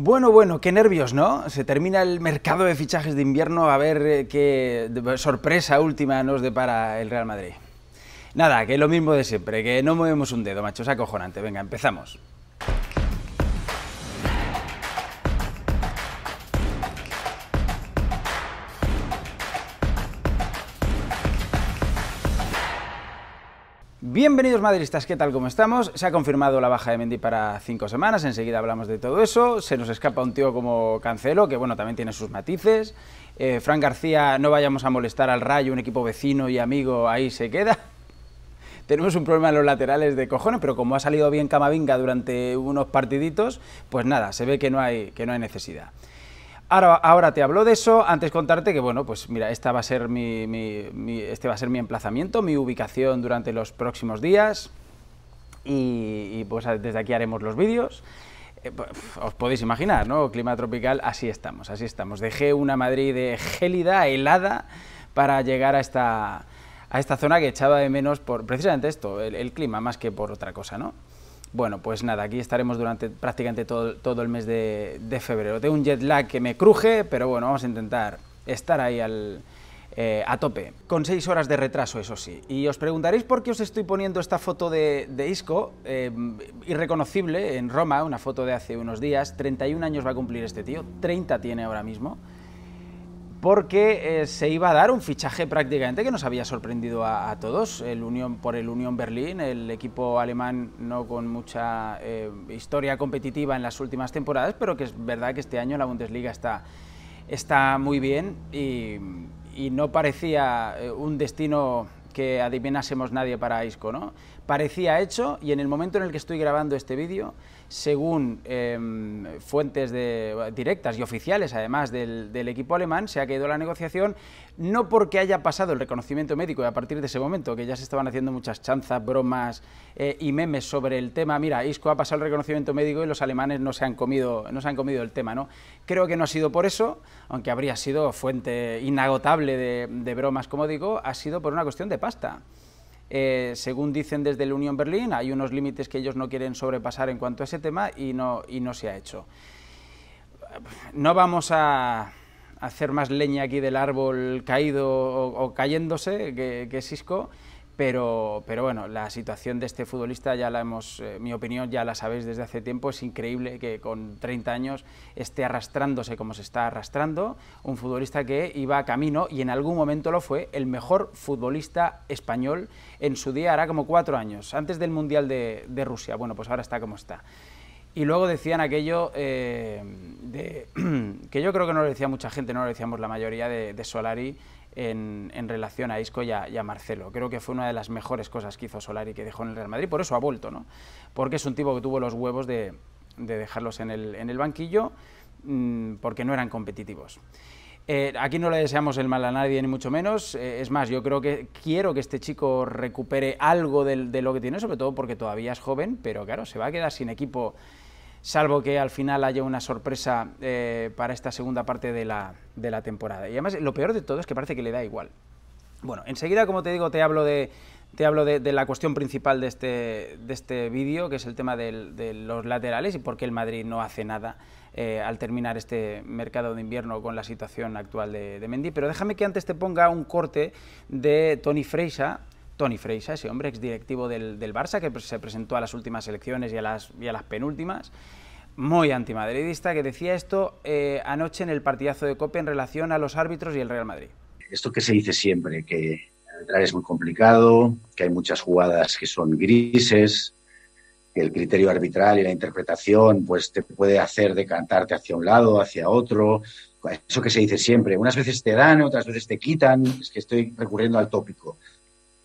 Bueno, bueno, qué nervios, ¿no? Se termina el mercado de fichajes de invierno, a ver eh, qué sorpresa última nos depara el Real Madrid. Nada, que lo mismo de siempre, que no movemos un dedo, macho, es acojonante. Venga, empezamos. Bienvenidos madridistas, ¿qué tal? ¿Cómo estamos? Se ha confirmado la baja de Mendy para cinco semanas, enseguida hablamos de todo eso. Se nos escapa un tío como Cancelo, que bueno, también tiene sus matices. Eh, Fran García, no vayamos a molestar al Rayo, un equipo vecino y amigo, ahí se queda. Tenemos un problema en los laterales de cojones, pero como ha salido bien Camavinga durante unos partiditos, pues nada, se ve que hay, que no hay necesidad. Ahora, te hablo de eso, antes contarte que, bueno, pues mira, esta va a ser mi, este va a ser mi emplazamiento, mi ubicación durante los próximos días y, pues desde aquí haremos los vídeos. Eh, pues, os podéis imaginar, ¿no? Clima tropical, así estamos, así estamos. Dejé una Madrid de gélida, helada, para llegar a esta, a esta zona que echaba de menos por precisamente esto, el clima, más que por otra cosa, ¿no? Bueno, pues nada, aquí estaremos durante prácticamente todo, el mes de, febrero. Tengo un jet lag que me cruje, pero bueno, vamos a intentar estar ahí eh, a tope. Con seis horas de retraso, eso sí. Y os preguntaréis por qué os estoy poniendo esta foto de, Isco, eh, irreconocible, en Roma, una foto de hace unos días. 31 años va a cumplir este tío, 30 tiene ahora mismo porque eh, se iba a dar un fichaje prácticamente que nos había sorprendido a, todos, por el Unión Berlín, el equipo alemán no con mucha eh, historia competitiva en las últimas temporadas, pero que es verdad que este año la Bundesliga está, muy bien y, no parecía eh, un destino que adivinásemos nadie para Isco, ¿no? Parecía hecho y en el momento en el que estoy grabando este vídeo según em, fuentes directas y oficiales, además del, equipo alemán, se ha caído la negociación, no porque haya pasado el reconocimiento médico y a partir de ese momento, que ya se estaban haciendo muchas chanzas, bromas eh, y memes sobre el tema, mira, Isco ha pasado el reconocimiento médico y los alemanes no se han comido, no se han comido el tema, ¿no? Creo que no ha sido por eso, aunque habría sido fuente inagotable de bromas, como digo, ha sido por una cuestión de pasta. Eh, según dicen desde la Unión Berlín, hay unos límites que ellos no quieren sobrepasar en cuanto a ese tema y no, se ha hecho. No vamos a hacer más leña aquí del árbol caído o, cayéndose que, que Cisco, pero, bueno, la situación de este futbolista ya la hemos, eh, mi opinión ya la sabéis desde hace tiempo, es increíble que con 30 años esté arrastrándose como se está arrastrando, un futbolista que iba a camino y en algún momento lo fue, el mejor futbolista español en su día, hará como cuatro años, antes del Mundial de, Rusia, bueno, pues ahora está como está. Y luego decían aquello eh, que yo creo que no lo decía mucha gente, no lo decíamos la mayoría de Solari, en, relación a Isco y a, Marcelo. Creo que fue una de las mejores cosas que hizo Solari que dejó en el Real Madrid, por eso ha vuelto, ¿no? Porque es un tipo que tuvo los huevos de, dejarlos en el, banquillo mm, porque no eran competitivos. Eh, aquí no le deseamos el mal a nadie, ni mucho menos. Eh, es más, yo creo que quiero que este chico recupere algo de, lo que tiene, sobre todo porque todavía es joven, pero claro, se va a quedar sin equipo salvo que al final haya una sorpresa eh, para esta segunda parte de la, de la temporada. Y además, lo peor de todo es que parece que le da igual. Bueno, enseguida, como te digo, te hablo de, te hablo de, la cuestión principal de este, de este vídeo, que es el tema de los laterales y por qué el Madrid no hace nada eh, al terminar este mercado de invierno con la situación actual de, Mendy. Pero déjame que antes te ponga un corte de Tony Freixa, Tony Freysa, ese hombre exdirectivo del, del Barça, que se presentó a las últimas elecciones y a las, y a las penúltimas, muy antimadridista, que decía esto eh, anoche en el partidazo de Copa en relación a los árbitros y el Real Madrid. Esto que se dice siempre, que el arbitraje es muy complicado, que hay muchas jugadas que son grises, que el criterio arbitral y la interpretación pues te puede hacer decantarte hacia un lado, hacia otro. Eso que se dice siempre, unas veces te dan, otras veces te quitan, es que estoy recurriendo al tópico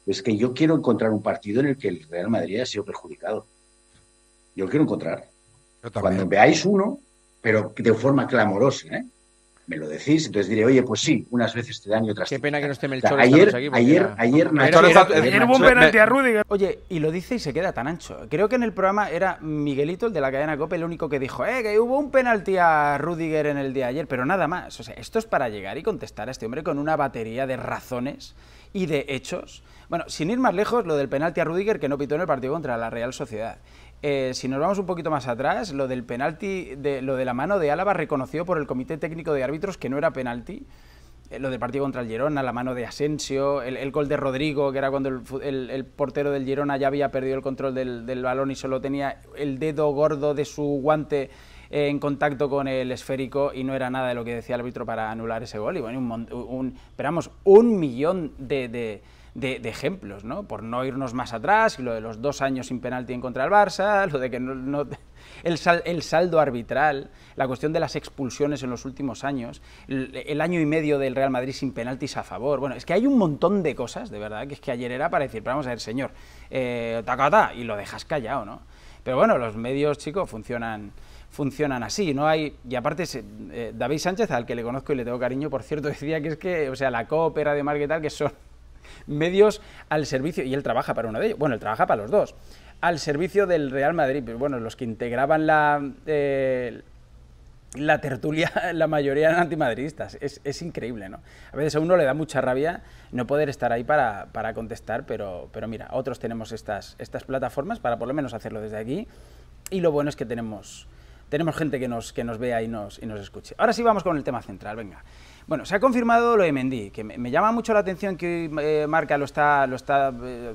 es que yo quiero encontrar un partido en el que el Real Madrid haya sido perjudicado. Yo quiero encontrar. Cuando veáis uno, pero de forma clamorosa, ¿eh? me lo decís, entonces diré, oye, pues sí, unas veces te dan y otras Qué pena que no esté Melchor. ayer, ayer, ayer, no, ayer, hubo un penalti a Rudiger. Oye, y lo dice y se queda tan ancho. Creo que en el programa era Miguelito, el de la cadena COPE, el único que dijo, eh, que hubo un penalti a Rudiger en el día de ayer, pero nada más. O sea, esto es para llegar y contestar a este hombre con una batería de razones y de hechos. Bueno, sin ir más lejos, lo del penalti a Rudiger que no pitó en el partido contra la Real Sociedad. Eh, si nos vamos un poquito más atrás, lo del penalti, de, lo de la mano de Álava reconoció por el Comité Técnico de Árbitros que no era penalti, eh, lo del partido contra el Girona, la mano de Asensio, el, gol de Rodrigo, que era cuando el, portero del Girona ya había perdido el control del balón y solo tenía el dedo gordo de su guante en contacto con el esférico y no era nada de lo que decía el árbitro para anular ese gol. Y bueno, un, un, esperamos un millón de, de ejemplos, ¿no? Por no irnos más atrás, y lo de los dos años sin penalti en contra del Barça, lo de que no, el, el, saldo arbitral, la cuestión de las expulsiones en los últimos años, el, año y medio del Real Madrid sin penaltis a favor. Bueno, es que hay un montón de cosas, de verdad, que es que ayer era para decir, pero vamos a ver, señor, eh, y lo dejas callado, ¿no? Pero bueno, los medios, chicos, funcionan funcionan así. No hay, y aparte, eh, David Sánchez, al que le conozco y le tengo cariño, por cierto, decía que es que, o sea, la cópera de tal que son medios al servicio, y él trabaja para uno de ellos, bueno, él trabaja para los dos, al servicio del Real Madrid. Bueno, los que integraban la, eh, la tertulia, la mayoría eran antimadridistas. Es, increíble, ¿no? A veces a uno le da mucha rabia no poder estar ahí para, contestar, pero, pero mira, otros tenemos estas, estas plataformas para por lo menos hacerlo desde aquí. Y lo bueno es que tenemos, tenemos gente que nos, que nos vea y nos, nos escuche. Ahora sí vamos con el tema central, venga. Bueno, se ha confirmado lo de Mendy, que me, llama mucho la atención que hoy eh, Marca lo está, lo está eh,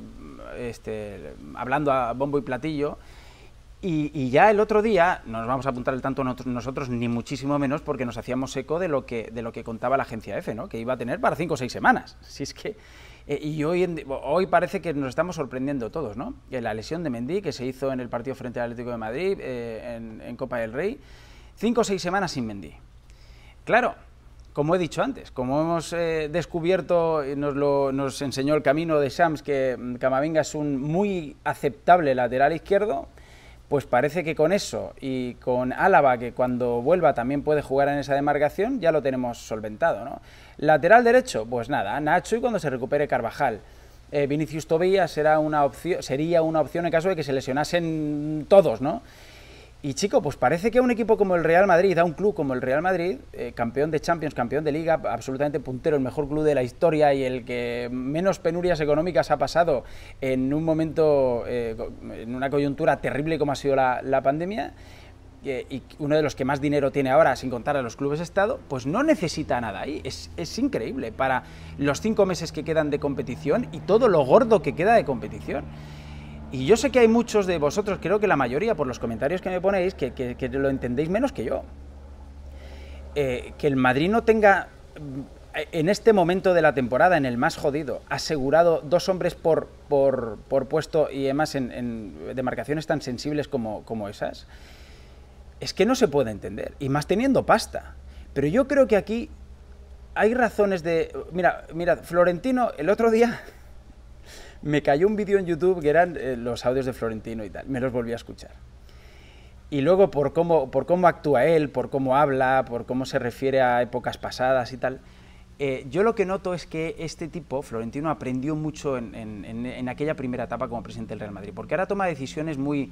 este, hablando a bombo y platillo. Y, ya el otro día, no nos vamos a apuntar el tanto nosotros, ni muchísimo menos, porque nos hacíamos eco de lo que, de lo que contaba la agencia F, ¿no? que iba a tener para cinco o seis semanas. Si es que eh, y hoy, hoy parece que nos estamos sorprendiendo todos, ¿no? La lesión de Mendy, que se hizo en el partido frente al Atlético de Madrid, eh, en, Copa del Rey, cinco o seis semanas sin Mendy. Claro, como he dicho antes, como hemos eh, descubierto, nos, lo, nos enseñó el camino de Shams que mm, Camavinga es un muy aceptable lateral izquierdo, pues parece que con eso y con Álava, que cuando vuelva también puede jugar en esa demarcación, ya lo tenemos solventado. ¿no? Lateral derecho, pues nada, Nacho y cuando se recupere Carvajal. Eh, Vinicius Tobías será una opción, sería una opción en caso de que se lesionasen todos, ¿no? Y chico, pues parece que a un equipo como el Real Madrid, a un club como el Real Madrid, eh, campeón de Champions, campeón de Liga, absolutamente puntero, el mejor club de la historia y el que menos penurias económicas ha pasado en un momento, eh, en una coyuntura terrible como ha sido la, pandemia, y uno de los que más dinero tiene ahora, sin contar a los clubes de Estado, pues no necesita nada ahí. Es, es increíble para los cinco meses que quedan de competición y todo lo gordo que queda de competición. Y yo sé que hay muchos de vosotros, creo que la mayoría, por los comentarios que me ponéis, que, lo entendéis menos que yo. Eh, que el Madrid no tenga, mm, en este momento de la temporada, en el más jodido, asegurado dos hombres por, por, puesto y además en, demarcaciones tan sensibles como, como esas, es que no se puede entender. Y más teniendo pasta. Pero yo creo que aquí hay razones de... Mira, mira, Florentino el otro día me cayó un vídeo en YouTube que eran eh, los audios de Florentino y tal. Me los volví a escuchar. Y luego por cómo, por cómo actúa él, por cómo habla, por cómo se refiere a épocas pasadas y tal, eh, yo lo que noto es que este tipo, Florentino, aprendió mucho en, aquella primera etapa como presidente del Real Madrid, porque ahora toma decisiones muy,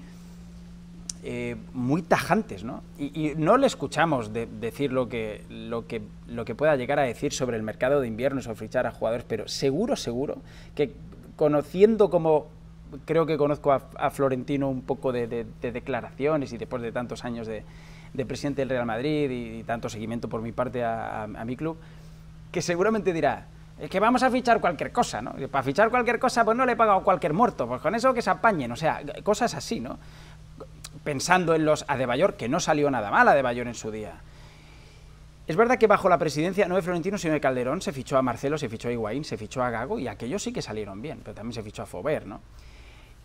eh, muy tajantes, ¿no? Y, no le escuchamos decir lo que, lo, que, lo que pueda llegar a decir sobre el mercado de invierno, sobre fichar a jugadores, pero seguro, seguro que conociendo como creo que conozco a, Florentino un poco de, declaraciones y después de tantos años de, presidente del Real Madrid y, tanto seguimiento por mi parte a, mi club, que seguramente dirá, es que vamos a fichar cualquier cosa, ¿no? Para fichar cualquier cosa, pues no le he pagado cualquier muerto, pues con eso que se apañen, o sea, cosas así, ¿no? Pensando en los Adebayor, que no salió nada mal Adebayor en su día. Es verdad que bajo la presidencia, no de Florentino, sino de Calderón, se fichó a Marcelo, se fichó a Higuaín, se fichó a Gago, y aquellos sí que salieron bien, pero también se fichó a Fover, ¿no?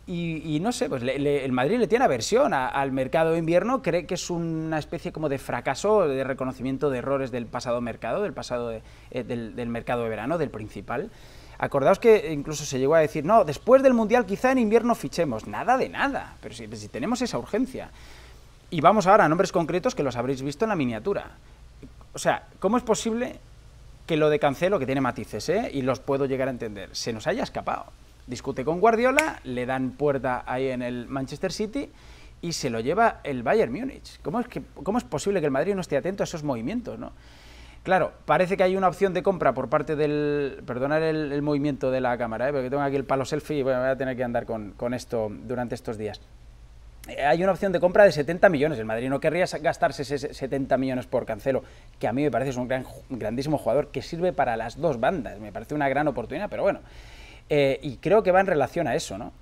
Y, no sé, pues el Madrid le tiene aversión al mercado de invierno, cree que es una especie como de fracaso, de reconocimiento de errores del pasado mercado, del pasado eh, del, mercado de verano, del principal. Acordaos que incluso se llegó a decir, no, después del Mundial quizá en invierno fichemos. Nada de nada, pero si tenemos esa urgencia. Y vamos ahora a nombres concretos que los habréis visto en la miniatura o sea, ¿cómo es posible que lo de Cancelo, que tiene matices, ¿eh? y los puedo llegar a entender, se nos haya escapado? Discute con Guardiola, le dan puerta ahí en el Manchester City y se lo lleva el Bayern Múnich. ¿Cómo es, posible que el Madrid no esté atento a esos movimientos? ¿no? Claro, parece que hay una opción de compra por parte del... Perdonar el, movimiento de la cámara, eh, porque tengo aquí el palo selfie y voy a tener que andar con, con esto durante estos días hay una opción de compra de 70 millones. El Madrid no querría gastarse 70 millones por Cancelo, que a mí me parece es un grandísimo jugador que sirve para las dos bandas. Me parece una gran oportunidad, pero bueno. Eh, y creo que va en relación a eso, ¿no?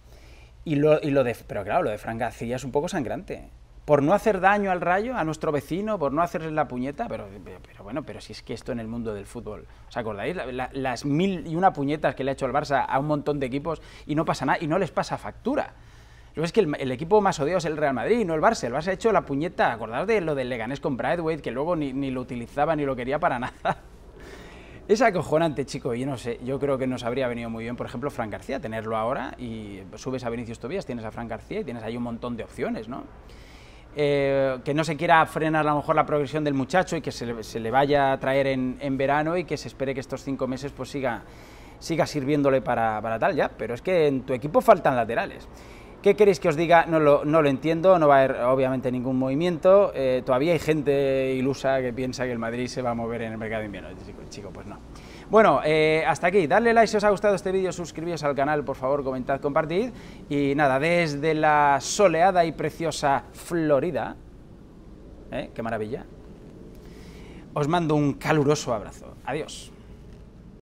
Y lo, pero claro, lo de Frank García es un poco sangrante. Por no hacer daño al rayo, a nuestro vecino, por no hacerle la puñeta, pero, pero, bueno, pero si es que esto en el mundo del fútbol, ¿os acordáis? las mil y una puñetas que le ha hecho el Barça a un montón de equipos y no pasa nada, y no les pasa factura es que el, equipo más odioso es el Real Madrid, y no el Barça. El Barça ha hecho la puñeta, acordaos de lo del Leganés con Bradway, que luego ni, lo utilizaba ni lo quería para nada. Es acojonante, chico, yo no sé, yo creo que nos habría venido muy bien, por ejemplo, Fran García, tenerlo ahora y subes a Vinicius Tobias, tienes a Fran García y tienes ahí un montón de opciones, ¿no? Eh, que no se quiera frenar a lo mejor la progresión del muchacho y que se le, vaya a traer en, verano y que se espere que estos cinco meses pues siga, siga sirviéndole para, para tal, ya, pero es que en tu equipo faltan laterales. ¿Qué queréis que os diga? No lo, entiendo, no va a haber obviamente ningún movimiento. Eh, todavía hay gente ilusa que piensa que el Madrid se va a mover en el mercado de invierno. Chico, pues no. Bueno, eh, hasta aquí. Dadle like si os ha gustado este vídeo, suscribíos al canal, por favor, comentad, compartid. Y nada, desde la soleada y preciosa Florida, ¿eh? ¡qué maravilla! Os mando un caluroso abrazo. Adiós.